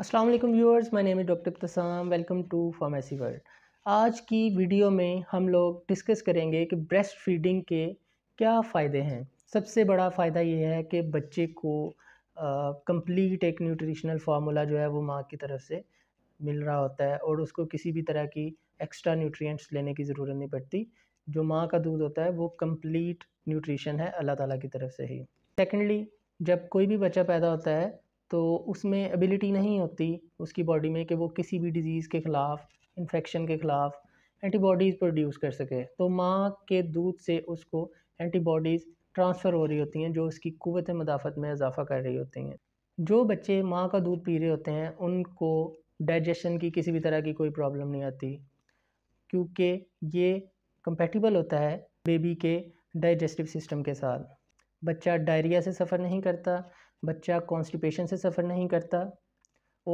अस्सलाम वालेकुम viewers my name is doctor Tasam welcome to pharmacy world आज की वीडियो में हम लोग डिस्कस करेंगे कि ब्रेस्ट फीडिंग के क्या फ़ायदे हैं सबसे बड़ा फ़ायदा ये है कि बच्चे को कंप्लीट एक न्यूट्रिशनल फार्मूला जो है वो माँ की तरफ से मिल रहा होता है और उसको किसी भी तरह की एक्स्ट्रा न्यूट्रिएंट्स लेने की ज़रूरत नहीं पड़ती जो माँ का दूध होता है वो कंप्लीट न्यूट्रिशन है अल्लाह ताला की तरफ से ही सेकेंडली जब कोई भी बच्चा पैदा होता है तो उसमें एबिलिटी नहीं होती उसकी बॉडी में कि वो किसी भी डिज़ीज़ के ख़िलाफ़ इन्फेक्शन के ख़िलाफ़ एंटीबॉडीज़ प्रोड्यूस कर सके तो माँ के दूध से उसको एंटीबॉडीज़ ट्रांसफ़र हो रही होती हैं जो उसकी क़वत मदाफ़त में इजाफ़ा कर रही होती हैं जो बच्चे माँ का दूध पी रहे होते हैं उनको डाइजेशन की किसी भी तरह की कोई प्रॉब्लम नहीं आती क्योंकि ये कंपेटिबल होता है बेबी के डाइजेस्टिव सिस्टम के साथ बच्चा डायरिया से सफ़र नहीं करता बच्चा कॉन्स्टिपेशन से सफ़र नहीं करता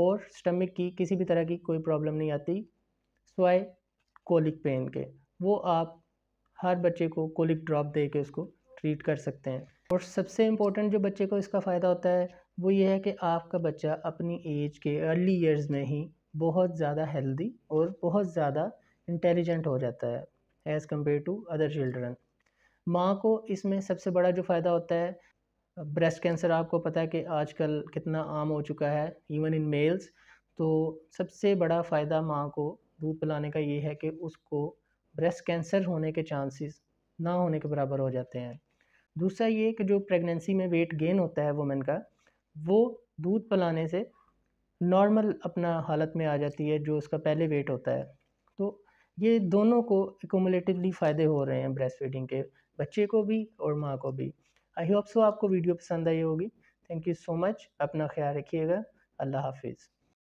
और स्टमक की किसी भी तरह की कोई प्रॉब्लम नहीं आती स्वाय कोलिक पेन के वो आप हर बच्चे को कोलिक ड्रॉप दे के उसको ट्रीट कर सकते हैं और सबसे इम्पोर्टेंट जो बच्चे को इसका फ़ायदा होता है वो ये है कि आपका बच्चा अपनी एज के अर्ली ईयर्स में ही बहुत ज़्यादा हेल्दी और बहुत ज़्यादा इंटेलिजेंट हो जाता है as compared to other children माँ को इसमें सबसे बड़ा जो फ़ायदा होता है ब्रेस्ट कैंसर आपको पता है कि आजकल कितना आम हो चुका है इवन इन मेल्स तो सबसे बड़ा फ़ायदा माँ को दूध पिलाने का ये है कि उसको ब्रेस्ट कैंसर होने के चांसेस ना होने के बराबर हो जाते हैं दूसरा ये कि जो प्रेगनेंसी में वेट गेन होता है वुमेन का वो दूध पिलाने से नॉर्मल अपना हालत में आ जाती है जो उसका पहले वेट होता है तो ये दोनों को एकोमोलेटिवली फ़ायदे हो रहे हैं ब्रेस्ट फीडिंग के बच्चे को भी और माँ को भी आई होप सो आपको वीडियो पसंद आई होगी थैंक यू सो मच अपना ख्याल रखिएगा अल्लाह हाफिज़